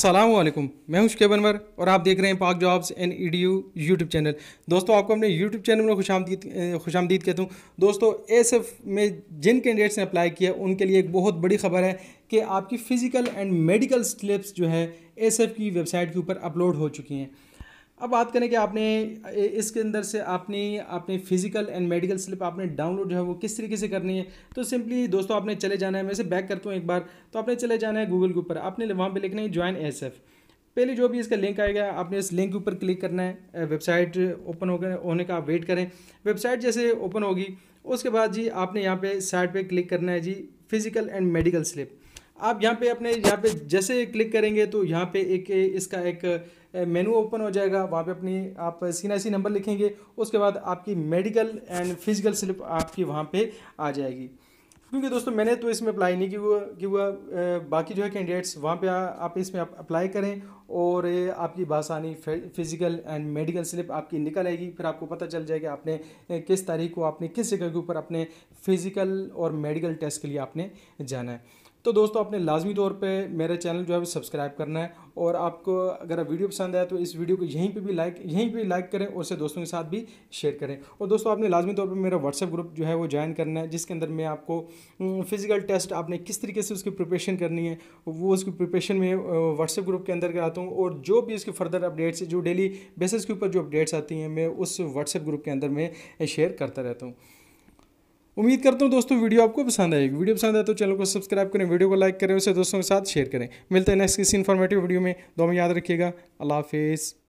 वालेकुम मैं हूं शुकेब अनवर और आप देख रहे हैं Pak jobs and E D U YouTube channel दोस्तों आपको अपने यूट्यूब चैनल में खुश खुशामदीद खुश आमदीद कहता हूँ दोस्तों एस एफ में जिन कैंडिडेट्स ने अप्लाई किया उनके लिए एक बहुत बड़ी खबर है कि आपकी फ़िज़िकल एंड मेडिकल स्लिप्स जो है एस एफ की वेबसाइट के ऊपर अपलोड हो चुकी हैं अब बात करें कि आपने इसके अंदर से आपने अपने फिजिकल एंड मेडिकल स्लिप आपने डाउनलोड जो है वो किस तरीके से करनी है तो सिंपली दोस्तों आपने चले जाना है मैं इसे बैक करता हूँ एक बार तो आपने चले जाना है गूगल के ऊपर आपने वहाँ पर लिखना है ज्वाइन एस एफ पहले जो भी इसका लिंक आएगा आपने इस लिंक के ऊपर क्लिक करना है वेबसाइट ओपन हो होने का आप वेट करें वेबसाइट जैसे ओपन होगी उसके बाद जी आपने यहाँ पे साइड पे क्लिक करना है जी फिजिकल एंड मेडिकल स्लिप आप यहाँ पे अपने यहाँ पे जैसे क्लिक करेंगे तो यहाँ पे एक इसका एक मेनू ओपन हो जाएगा वहाँ पे अपनी आप सीन आई नंबर लिखेंगे उसके बाद आपकी मेडिकल एंड फिजिकल स्लिप आपकी वहाँ पे आ जाएगी क्योंकि दोस्तों मैंने तो इसमें अप्लाई नहीं किया कि हुआ बाकी जो है कैंडिडेट्स वहाँ पे आ, आप इसमें अप्लाई करें और आपकी बासानी फिज़िकल एंड मेडिकल स्लिप आपकी निकल आएगी फिर आपको पता चल जाएगा आपने किस तारीख को आपने किस जगह के ऊपर अपने फिज़िकल और मेडिकल टेस्ट के लिए आपने जाना है तो दोस्तों आपने लाजमी तौर पे मेरा चैनल जो है सब्सक्राइब करना है और आपको अगर वीडियो पसंद आया तो इस वीडियो को यहीं पे भी लाइक यहीं पे लाइक करें और उसे दोस्तों के साथ भी शेयर करें और दोस्तों आपने लाजमी तौर पे मेरा व्हाट्सअप ग्रुप जो है वो ज्वाइन करना है जिसके अंदर मैं आपको फिज़िकल टेस्ट आपने किस तरीके से उसकी प्रिपरेशन करनी है वो उसकी प्रिपरेशन में व्हाट्सएप ग्रुप के अंदर हूँ हूँ और जो भी इसके फर्दर अपडेट्स जो डेली बेसिस के ऊपर जो अपडेट्स आती हैं मैं उस व्हाट्सएप ग्रुप के अंदर में शेयर करता रहता हूँ उम्मीद करता हूँ दोस्तों वीडियो आपको पसंद आएगी वीडियो पसंद आए तो चैनल को सब्सक्राइब करें वीडियो को लाइक करें उसे दोस्तों के साथ शेयर करें मिलते हैं नेक्स्ट किसी इन्फॉर्मेटिव वीडियो में दो में याद रखिएगा अल्लाह हाफिज़